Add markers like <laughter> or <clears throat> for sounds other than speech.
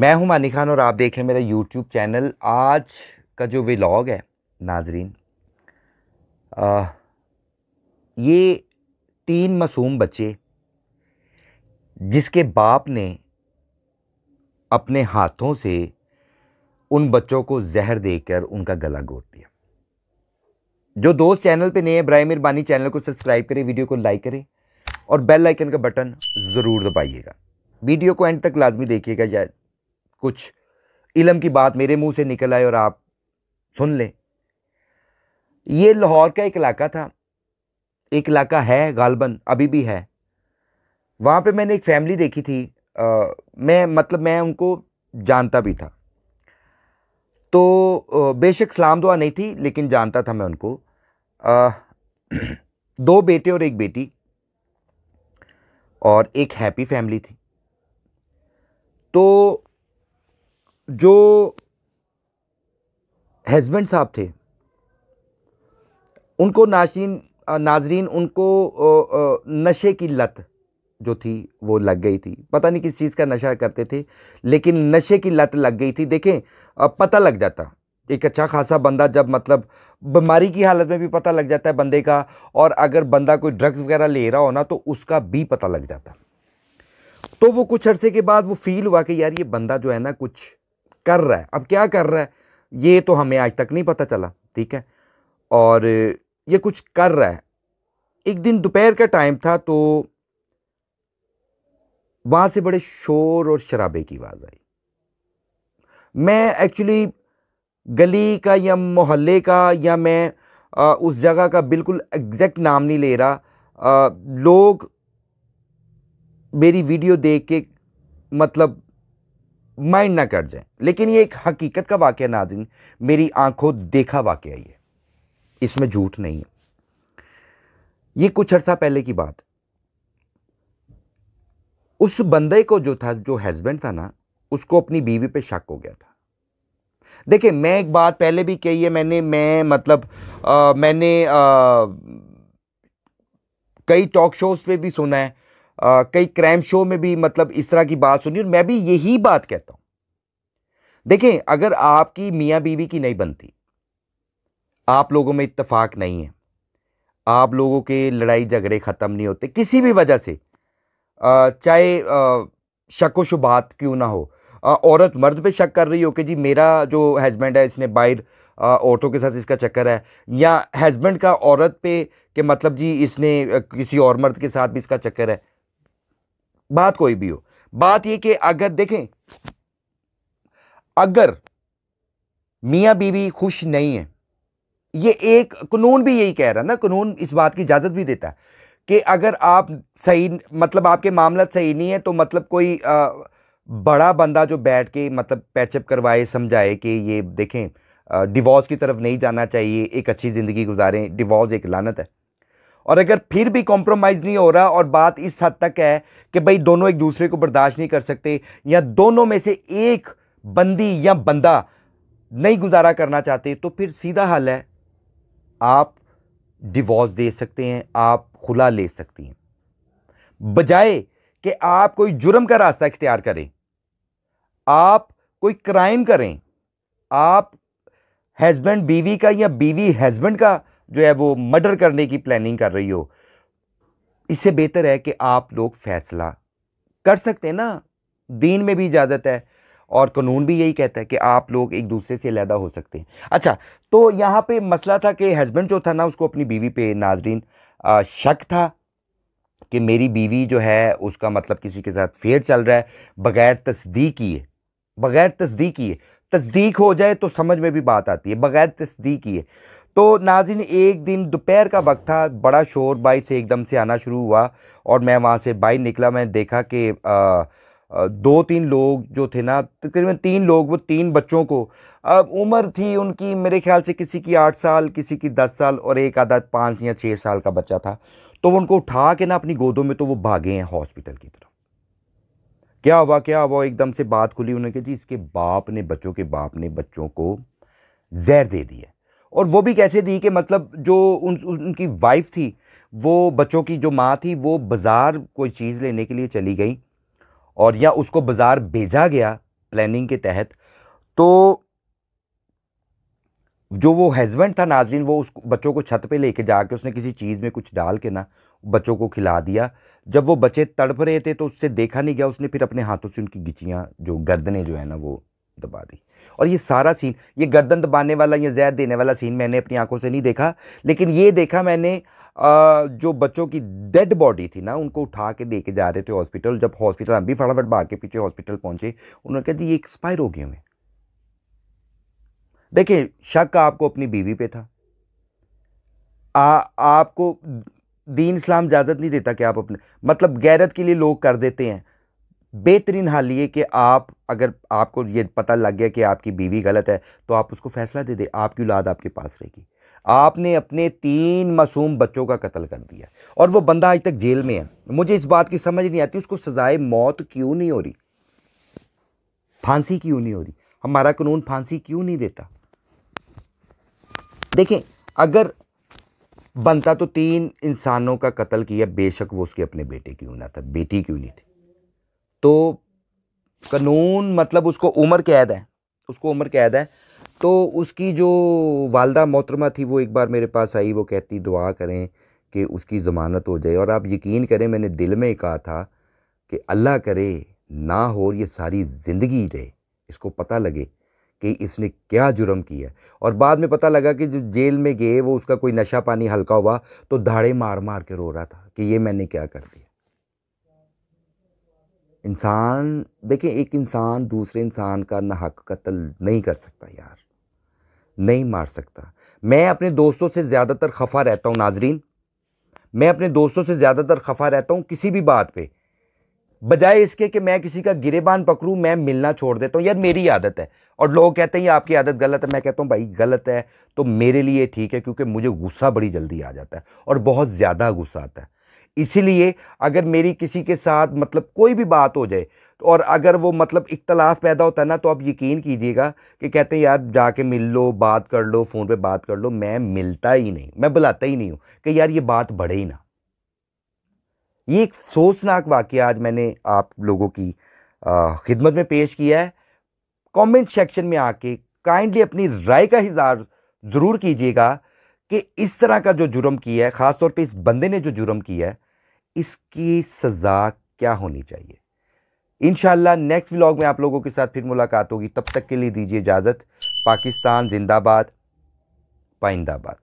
मैं हूं मानी खान और आप देख रहे हैं मेरा यूट्यूब चैनल आज का जो व्लॉग है नाजरीन आ, ये तीन मासूम बच्चे जिसके बाप ने अपने हाथों से उन बच्चों को जहर देकर उनका गला घोट दिया जो दोस्त चैनल पे नए हैं ब्राह मेहरबानी चैनल को सब्सक्राइब करें वीडियो को लाइक करें और बेल आइकन का बटन ज़रूर दबाइएगा वीडियो को एंड तक लाजमी देखिएगा या कुछ इलम की बात मेरे मुंह से निकल आए और आप सुन लें ये लाहौर का एक इलाका था एक इलाका है गालबन अभी भी है वहाँ पे मैंने एक फ़ैमिली देखी थी आ, मैं मतलब मैं उनको जानता भी था तो बेशक सलाम दुआ नहीं थी लेकिन जानता था मैं उनको आ, <clears throat> दो बेटे और एक बेटी और एक हैप्पी फैमिली थी तो जो हस्बैंड साहब थे उनको नाशीन नाजरीन उनको नशे की लत जो थी वो लग गई थी पता नहीं किस चीज़ का नशा करते थे लेकिन नशे की लत लग गई थी देखें पता लग जाता एक अच्छा खासा बंदा जब मतलब बीमारी की हालत में भी पता लग जाता है बंदे का और अगर बंदा कोई ड्रग्स वगैरह ले रहा हो ना तो उसका भी पता लग जाता तो वो कुछ अरसे के बाद वो फील हुआ कि यार ये बंदा जो है ना कुछ कर रहा है अब क्या कर रहा है ये तो हमें आज तक नहीं पता चला ठीक है और ये कुछ कर रहा है एक दिन दोपहर का टाइम था तो वहाँ से बड़े शोर और शराबे की आवाज़ आई मैं एक्चुअली गली का या मोहल्ले का या मैं आ, उस जगह का बिल्कुल एग्जैक्ट नाम नहीं ले रहा आ, लोग मेरी वीडियो देख के मतलब माइंड ना कर जाए लेकिन ये एक हकीकत का वाक्य नाजिन मेरी आंखों देखा वाक्य ये इसमें झूठ नहीं है ये कुछ अर्सा पहले की बात उस बंदे को जो था जो हस्बैंड था ना उसको अपनी बीवी पे शक हो गया था देखिए मैं एक बात पहले भी कही है मैंने मैं मतलब आ, मैंने आ, कई टॉक शोज़ पे भी सुना है आ, कई क्राइम शो में भी मतलब इस तरह की बात सुनी और मैं भी यही बात कहता हूं देखें अगर आपकी मियाँ बीवी की नहीं बनती आप लोगों में इत्तेफाक नहीं है आप लोगों के लड़ाई झगड़े ख़त्म नहीं होते किसी भी वजह से चाहे शक व शुबात क्यों ना हो औरत मर्द पे शक कर रही हो कि जी मेरा जो हस्बैंड है इसने बाहर औरतों के साथ इसका चक्कर है या हस्बैंड का औरत पे कि मतलब जी इसने किसी और मर्द के साथ भी इसका चक्कर है बात कोई भी हो बात ये कि अगर देखें अगर मियाँ बीवी खुश नहीं है ये एक कानून भी यही कह रहा है ना कानून इस बात की इजाज़त भी देता है कि अगर आप सही मतलब आपके मामला सही नहीं है तो मतलब कोई आ, बड़ा बंदा जो बैठ के मतलब पैचअप करवाए समझाए कि ये देखें डिवोर्स की तरफ नहीं जाना चाहिए एक अच्छी ज़िंदगी गुजारें डिवोर्स एक लानत है और अगर फिर भी कॉम्प्रोमाइज़ नहीं हो रहा और बात इस हद तक है कि भाई दोनों एक दूसरे को बर्दाश्त नहीं कर सकते या दोनों में से एक बंदी या बंदा नहीं गुजारा करना चाहते तो फिर सीधा हल है आप डिवोर्स दे सकते हैं आप खुला ले सकती हैं बजाय कि आप कोई जुर्म का रास्ता इख्तियार करें आप कोई क्राइम करें आप हस्बैंड बीवी का या बीवी हस्बैंड का जो है वो मर्डर करने की प्लानिंग कर रही हो इससे बेहतर है कि आप लोग फैसला कर सकते हैं ना दीन में भी इजाज़त है और कानून भी यही कहता है कि आप लोग एक दूसरे से लहदा हो सकते हैं अच्छा तो यहाँ पे मसला था कि हस्बैंड जो था ना उसको अपनी बीवी पे नाजरीन आ, शक था कि मेरी बीवी जो है उसका मतलब किसी के साथ फेयर चल रहा है बगैर तस्दीक किए बगैर तस्दीक किए तस्दीक हो जाए तो समझ में भी बात आती है बगैर तस्दीक किए तो नाजिन एक दिन दोपहर का वक्त था बड़ा शोर बाइक से एकदम से आना शुरू हुआ और मैं वहाँ से बाइक निकला मैंने देखा कि दो तीन लोग जो थे ना तकरीबन तीन लोग वो तीन बच्चों को अब उम्र थी उनकी मेरे ख्याल से किसी की आठ साल किसी की दस साल और एक आधा पाँच या छः साल का बच्चा था तो वो उनको उठा के ना अपनी गोदों में तो वो भागे हैं हॉस्पिटल की तरफ क्या हुआ क्या हुआ एकदम से बात खुली उन्होंने कहती इसके बाप ने बच्चों के बाप ने बच्चों को जहर दे दिया और वो भी कैसे दी कि मतलब जो उन, उनकी वाइफ थी वो बच्चों की जो माँ थी वो बाज़ार कोई चीज़ लेने के लिए चली गई और या उसको बाज़ार भेजा गया प्लानिंग के तहत तो जो वो हस्बैंड था नाजरीन वो उस बच्चों को छत पे लेके जाके उसने किसी चीज़ में कुछ डाल के ना बच्चों को खिला दिया जब वो बच्चे तड़प रहे थे तो उससे देखा नहीं गया उसने फिर अपने हाथों से उनकी गिचियाँ जो गर्दनें जो है ना वो दबा दी और ये सारा सीन ये गर्दन दबाने वाला या जहर देने वाला सीन मैंने अपनी आंखों से नहीं देखा लेकिन ये देखा मैंने जो बच्चों की डेड बॉडी थी ना उनको उठा के लेके जा रहे थे हॉस्पिटल जब हॉस्पिटल हम भी फटाफट भाग के पीछे हॉस्पिटल पहुंचे उन्होंने कहा ये एक्सपायर हो गए हुए देखिए शक आपको अपनी बीवी पे था आ, आपको दीन इस्लाम इजाज़त नहीं देता कि आप अपने मतलब गैरत के लिए लोग कर देते हैं बेहतरीन हाल ये कि आप अगर आपको ये पता लग गया कि आपकी बीवी गलत है तो आप उसको फैसला दे दे आपकी औलाद आपके पास रहेगी आपने अपने तीन मासूम बच्चों का कत्ल कर दिया और वो बंदा आज तक जेल में है मुझे इस बात की समझ नहीं आती उसको सजाए मौत क्यों नहीं हो रही फांसी क्यों नहीं हो रही हमारा कानून फांसी क्यों नहीं देता देखें अगर बनता तो तीन इंसानों का कत्ल किया बेशक वो उसके अपने बेटे क्यों ना था बेटी क्यों नहीं थी तो कानून मतलब उसको उम्र कैद है उसको उम्र कैद है तो उसकी जो वालदा मोहतरमा थी वो एक बार मेरे पास आई वो कहती दुआ करें कि उसकी ज़मानत हो जाए और आप यकीन करें मैंने दिल में कहा था कि अल्लाह करे ना हो ये सारी ज़िंदगी रहे इसको पता लगे कि इसने क्या जुर्म किया और बाद में पता लगा कि जो जेल में गए वो उसका कोई नशा पानी हल्का हुआ तो धाड़े मार मार के रो रहा था कि ये मैंने क्या कर दिया इंसान देखें एक इंसान दूसरे इंसान का ना हक कत्ल नहीं कर सकता यार नहीं मार सकता मैं अपने दोस्तों से ज़्यादातर खफा रहता हूँ नाजरीन मैं अपने दोस्तों से ज़्यादातर खफा रहता हूँ किसी भी बात पे बजाय इसके कि मैं किसी का गिरेबान पकड़ूँ मैं मिलना छोड़ देता हूँ यार मेरी आदत है और लोग कहते हैं ये आपकी आदत गलत है मैं कहता हूँ भाई गलत है तो मेरे लिए ठीक है क्योंकि मुझे गुस्सा बड़ी जल्दी आ जाता है और बहुत ज़्यादा गुस्सा आता है इसीलिए अगर मेरी किसी के साथ मतलब कोई भी बात हो जाए और अगर वो मतलब इख्तलाफ पैदा होता है ना तो आप यकीन कीजिएगा कि कहते हैं यार जाके मिल लो बात कर लो फ़ोन पे बात कर लो मैं मिलता ही नहीं मैं बुलाता ही नहीं हूँ कि यार ये बात बढ़े ही ना ये एक सोचनाक वाक्य आज मैंने आप लोगों की खिदमत में पेश किया है कमेंट सेक्शन में आके काइंडली अपनी राय का इजहार ज़रूर कीजिएगा कि इस तरह का जो जुर्म किया है ख़ासतौर पर इस बंदे ने जो जुर्म किया है इसकी सज़ा क्या होनी चाहिए इन नेक्स्ट व्लॉग में आप लोगों के साथ फिर मुलाकात होगी तब तक के लिए दीजिए इजाज़त पाकिस्तान जिंदाबाद पाइंदाबाद